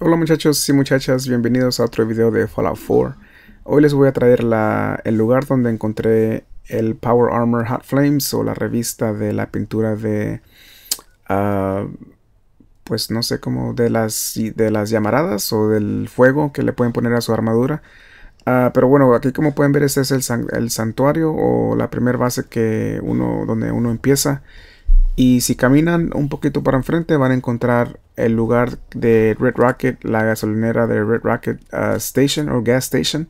Hola muchachos y muchachas, bienvenidos a otro video de Fallout 4. Hoy les voy a traer la, el lugar donde encontré el Power Armor Hot Flames o la revista de la pintura de... Ah, pues no sé cómo, de las, de las llamaradas o del fuego que le pueden poner a su armadura. Ah, pero bueno, aquí como pueden ver este es el, santuario o la primera base que uno, donde uno empieza. Y si caminan un poquito para enfrente van a encontrar el lugar de Red Rocket, la gasolinera de Red Rocket uh, Station o Gas Station.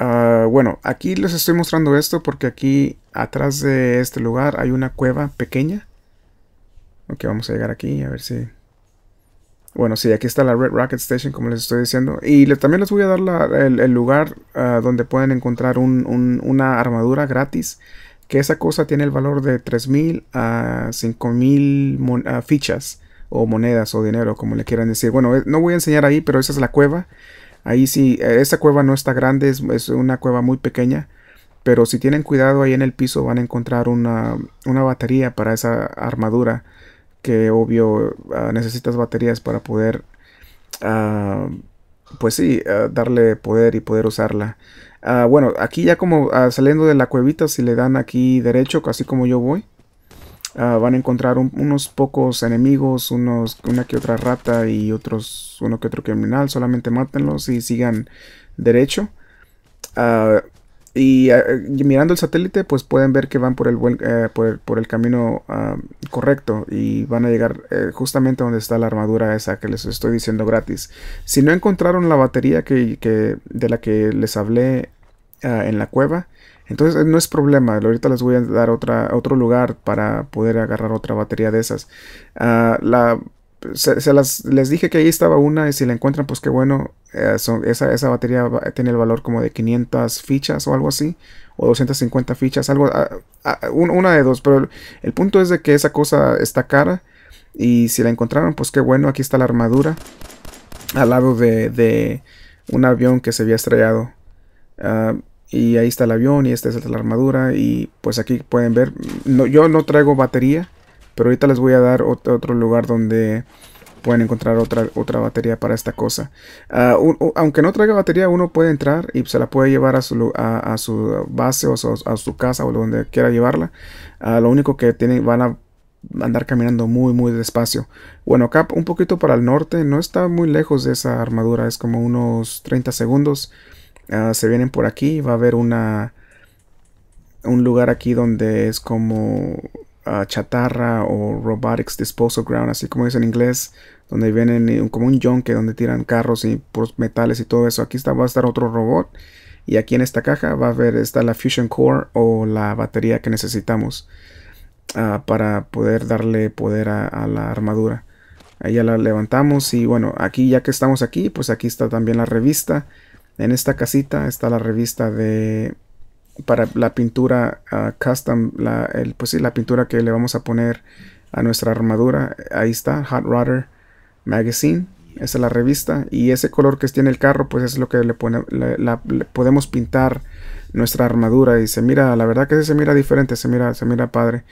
Uh, bueno, aquí les estoy mostrando esto porque aquí atrás de este lugar hay una cueva pequeña. Ok, vamos a llegar aquí a ver si... Bueno, sí, aquí está la Red Rocket Station, como les estoy diciendo. Y también les voy a dar el, lugar uh, donde pueden encontrar una armadura gratis que esa cosa tiene el valor de 3.000 a 5.000 fichas o monedas o dinero, como le quieran decir. Bueno, eh, no voy a enseñar ahí, pero esa es la cueva. Ahí sí, eh, esa cueva no está grande, es, una cueva muy pequeña. Pero si tienen cuidado ahí en el piso van a encontrar una, una batería para esa armadura. Que obvio ah, necesitas baterías para poder, ah, pues sí, ah, darle poder y poder usarla. Ah, bueno, aquí ya como ah, saliendo de la cuevita, si le dan aquí derecho, así como yo voy, ah, van a encontrar unos pocos enemigos, unos, una que otra rata y otros, uno que otro criminal. Solamente mátenlos y sigan derecho. Eh, y mirando el satélite, pues pueden ver que van por el, eh, por, camino ah, correcto y van a llegar eh, justamente donde está la armadura esa que les estoy diciendo gratis. Si no encontraron la batería que, de la que les hablé ah, en la cueva, entonces no es problema. Ahorita les voy a dar otra, otro lugar para poder agarrar otra batería de esas. Ah, la se, les dije que ahí estaba una y si la encuentran pues qué bueno, eh, esa, batería tiene el valor como de 500 fichas o algo así, o 250 fichas, algo, ah, ah, una de dos, pero el, punto es de que esa cosa está cara y si la encontraron pues qué bueno, aquí está la armadura al lado de, un avión que se había estrellado. Ah, y ahí está el avión y esta es la armadura y pues aquí pueden ver, yo no traigo batería pero ahorita les voy a dar otro lugar donde pueden encontrar otra, otra batería para esta cosa. Ah, aunque no traiga batería, uno puede entrar y se la puede llevar a su, a, su base o a su casa o donde quiera llevarla. Ah, lo único que tienen, van a andar caminando muy muy despacio. Bueno, acá un poquito para el norte, no está muy lejos de esa armadura, es como unos 30 segundos. Ah, se vienen por aquí, va a haber una un lugar aquí donde es como chatarra o robotics disposal ground, así como es en inglés, donde vienen eh, como un yunque donde tiran carros y puros metales y todo eso. Aquí está, va a estar otro robot y aquí en esta caja va a ver está la fusion core o la batería que necesitamos ah, para poder darle poder a, a la armadura. Ahí ya la levantamos y bueno, aquí ya que estamos aquí, pues aquí está también la revista. En esta casita está la revista de para la pintura ah, custom, la, el, pues sí, la pintura que le vamos a poner a nuestra armadura. Ahí está, Hot Rodder Magazine. Esa es la revista. Y ese color que tiene el carro, pues es lo que le, pone, podemos pintar nuestra armadura. Y se mira, la verdad que se mira diferente, se mira, se mira padre.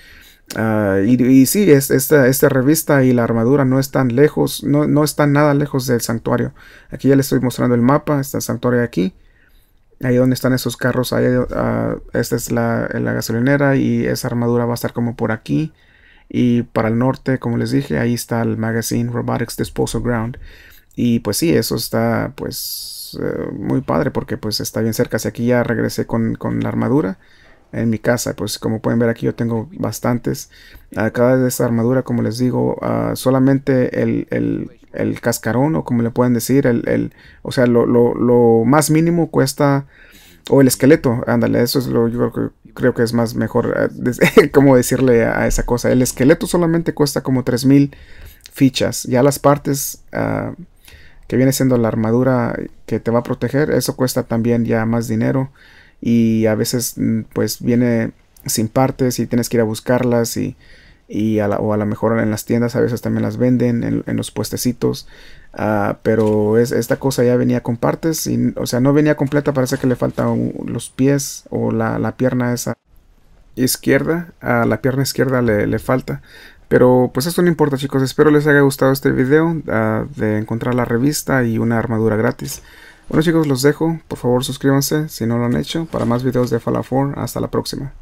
Ah, y, sí, es, esta, revista y la armadura no están lejos, no, están nada lejos del santuario. Aquí ya le estoy mostrando el mapa, está el santuario aquí ahí donde están esos carros, ahí, ah, esta es la, gasolinera y esa armadura va a estar como por aquí. Y para el norte, como les dije, ahí está el magazine Robotics Disposal Ground. Y pues sí, eso está pues eh, muy padre porque pues está bien cerca. Si aquí ya regresé con, la armadura en mi casa, pues como pueden ver aquí yo tengo bastantes. cada de esa armadura, como les digo, ah, solamente el el cascarón o como le pueden decir, el, o sea, lo, lo, más mínimo cuesta, o el esqueleto, ándale, eso es lo yo creo que, creo que es más mejor, eh, como decirle a, esa cosa, el esqueleto solamente cuesta como 3000 fichas, ya las partes ah, que viene siendo la armadura que te va a proteger, eso cuesta también ya más dinero y a veces mm, pues viene sin partes y tienes que ir a buscarlas y y a la, o a lo mejor en las tiendas a veces también las venden en, los puestecitos ah, pero es, esta cosa ya venía con partes o sea no venía completa parece que le faltan los pies o la, pierna esa izquierda a la pierna izquierda le, falta pero pues esto no importa chicos espero les haya gustado este video ah, de encontrar la revista y una armadura gratis bueno chicos los dejo por favor suscríbanse si no lo han hecho para más videos de Fallout 4 hasta la próxima